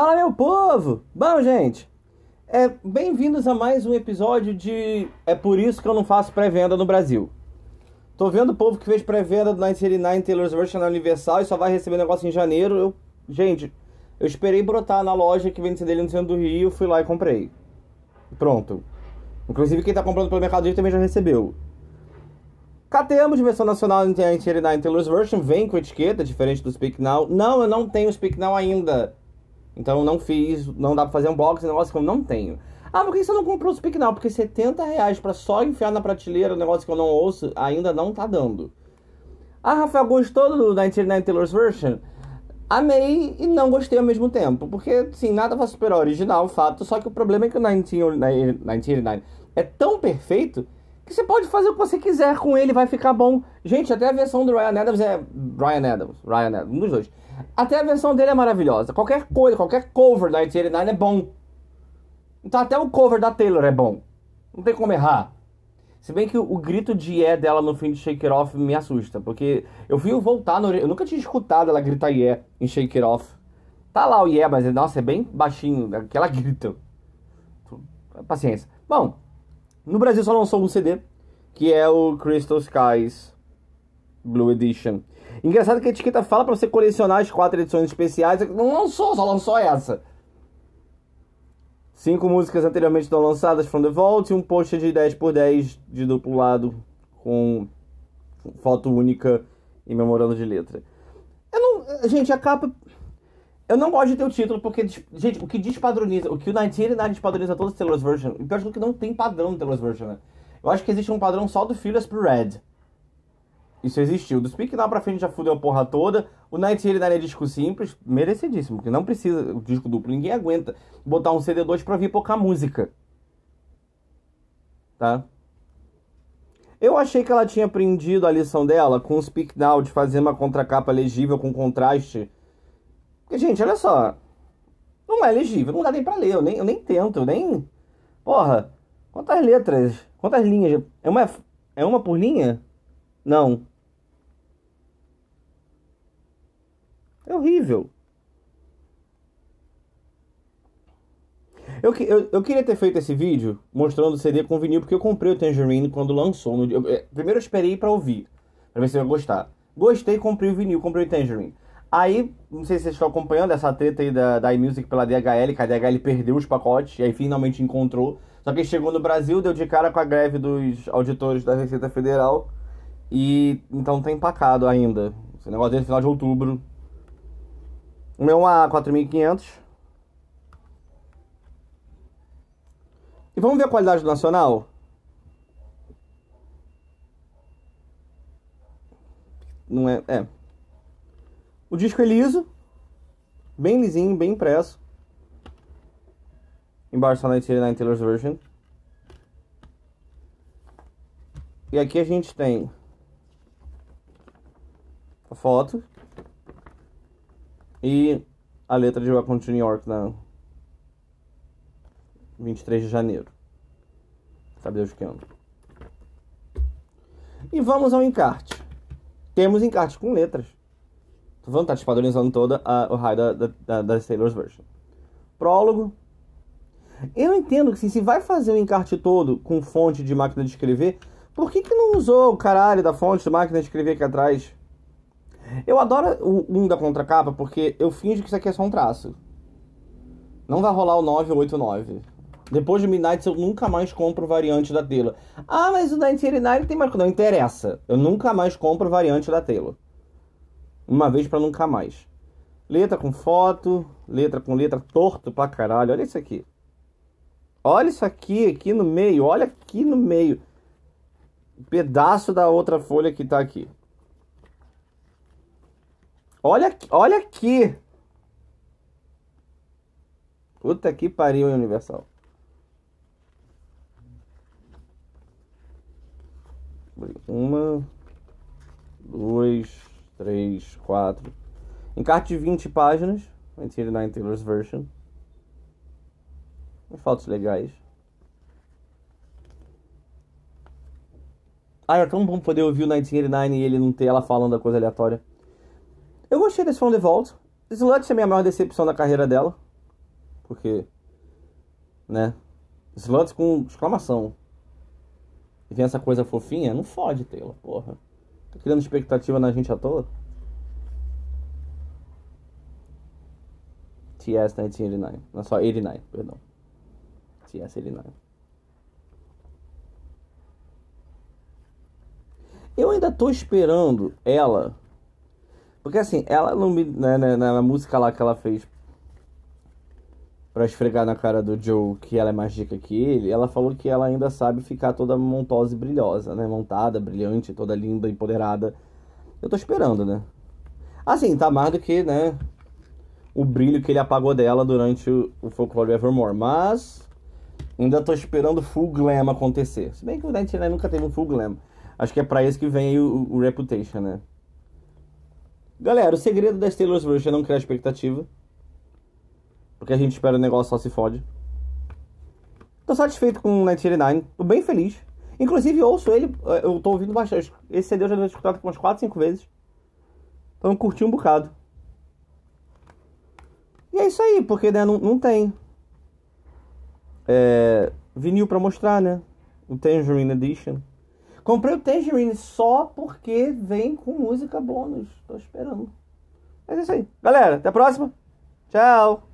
Fala meu povo! Bom, gente, é, bem-vindos a mais um episódio de É por isso que eu não faço pré-venda no Brasil. Tô vendo o povo que fez pré-venda do 989 Taylor's Version na Universal e só vai receber negócio em janeiro. Eu, gente, eu esperei brotar na loja que vende dele no centro do Rio, fui lá e comprei. Pronto. Inclusive quem tá comprando pelo Mercado Livre também já recebeu. Catemos versão nacional do 989 Taylor's Version, vem com etiqueta, diferente do Speak Now. Não, eu não tenho Speak Now ainda. Então não fiz, não dá pra fazer um box, negócio que eu não tenho. Ah, por que você não comprou o Speak Now? Porque 70 reais pra só enfiar na prateleira, um negócio que eu não ouço, ainda não tá dando. Ah, Rafael, gostou do 99 Taylor's Version? Amei e não gostei ao mesmo tempo. Porque, sim, nada vai superar o original, fato. Só que o problema é que o 19, 99 é tão perfeito que você pode fazer o que você quiser com ele, vai ficar bom. Gente, até a versão do Ryan Adams é. Ryan Adams, Ryan Adams, um dos dois. Até a versão dele é maravilhosa. Qualquer coisa, qualquer cover da 89 é bom. Então até o cover da Taylor é bom. Não tem como errar. Se bem que o, o grito de é dela no fim de Shake It Off me assusta, porque eu vi voltar no, Eu nunca tinha escutado ela gritar yeah em Shake It Off. Tá lá o yeah, mas nossa, é bem baixinho, aquela grita. Paciência. Bom, no Brasil só lançou um CD, que é o Crystal Skies Blue Edition. Engraçado que a etiqueta fala para você colecionar as quatro edições especiais, é não lançou, só lançou essa. Cinco músicas anteriormente não lançadas from The Vault e um post de 10 por 10 de duplo lado com foto única e memorando de letra. Eu não, gente, a capa eu não gosto de ter o título, porque, gente, o que despadroniza, o que o Nightingale despadroniza todas as Taylor's Version, e pior que não tem padrão no Taylor's Version, né? Eu acho que existe um padrão só do Fearless pro Red. Isso existiu. Do Speak Now pra frente já fudeu a porra toda. O Nightingale é disco simples, merecidíssimo, porque não precisa o disco duplo. Ninguém aguenta botar um CD2 pra vir pouca música. Tá? Eu achei que ela tinha aprendido a lição dela com o Speak Now de fazer uma contracapa legível com contraste Gente, olha só. Não é legível, não dá nem pra ler. Eu nem, eu nem tento, eu nem. Porra, quantas letras? Quantas linhas? É uma, é uma por linha? Não. É horrível. Eu, eu, eu, queria ter feito esse vídeo mostrando o CD com vinil, porque eu comprei o Tangerine quando lançou. Eu, é, primeiro eu esperei para ouvir, para ver se eu ia gostar. Gostei, comprei o vinil, comprei o Tangerine. Aí, não sei se vocês estão acompanhando essa treta aí da, da iMusic pela DHL, que a DHL perdeu os pacotes e aí finalmente encontrou. Só que chegou no Brasil, deu de cara com a greve dos auditores da Receita Federal e então tá empacado ainda. Esse negócio é no final de outubro. O meu é a 4.500. E vamos ver a qualidade do nacional? Não é. É. O disco é liso, bem lisinho, bem impresso. Embaixo está 1989 Taylor's Version. E aqui a gente tem a foto e a letra de Welcome to New York na 23 de janeiro. Sabe Deus que ano. E vamos ao encarte. Temos encarte com letras. Tô falando, tá padronizando tipo, toda a, o raio da, da, da, Sailor's Version. Prólogo. Eu entendo que assim, se vai fazer o um encarte todo com fonte de máquina de escrever, por que, que não usou o caralho da fonte de máquina de escrever aqui atrás? Eu adoro o 1 um da contracapa porque eu finjo que isso aqui é só um traço. Não vai rolar o 989. Depois de Midnight eu nunca mais compro variante da tela. Ah, mas o 99 tem mais. Não interessa. Eu nunca mais compro variante da tela uma vez para nunca mais. Letra com foto, letra com letra torto pra caralho. Olha isso aqui. Olha isso aqui, aqui no meio. Olha aqui no meio. pedaço da outra folha que tá aqui. Olha, olha aqui. Puta que pariu, Universal. 4. Encarte de 20 páginas, 29 Taylor's Version. E fotos legais. Ah, é tão bom poder ouvir o 1989 e ele não ter ela falando a coisa aleatória. Eu gostei desse From the Vault. Sludge é a minha maior decepção da carreira dela. Porque, né? Sludge com exclamação. E vem essa coisa fofinha, não fode, Taylor, porra. Tá criando expectativa na gente à toa. TS 1989. Não, só 89, perdão. TS 89. Eu ainda tô esperando ela. Porque assim, ela não me. Né, na, né, né, na, música lá que ela fez pra esfregar na cara do Joe que ela é mais rica que ele, ela falou que ela ainda sabe ficar toda montosa e brilhosa, né? Montada, brilhante, toda linda, empoderada. Eu tô esperando, né? Assim, tá mais do que, né? o brilho que ele apagou dela durante o, o Folklore Evermore. Mas ainda tô esperando Full Glam acontecer. Se bem que o Night né, nunca teve um Full Glam. Acho que é pra isso que vem o, o, Reputation, né? Galera, o segredo das Taylor's Rush é não criar expectativa. Porque a gente espera o negócio só se fode. Tô satisfeito com o Nine, tô bem feliz. Inclusive, ouço ele, eh, eu tô ouvindo bastante. Esse CD eu já tinha escutado umas 4, 5 vezes. Então, curti um bocado isso aí, porque né, não, não tem. É, vinil para mostrar, né? O Tangerine Edition. Comprei o Tangerine só porque vem com música bônus. Tô esperando. Mas é isso aí. Galera, até a próxima. Tchau.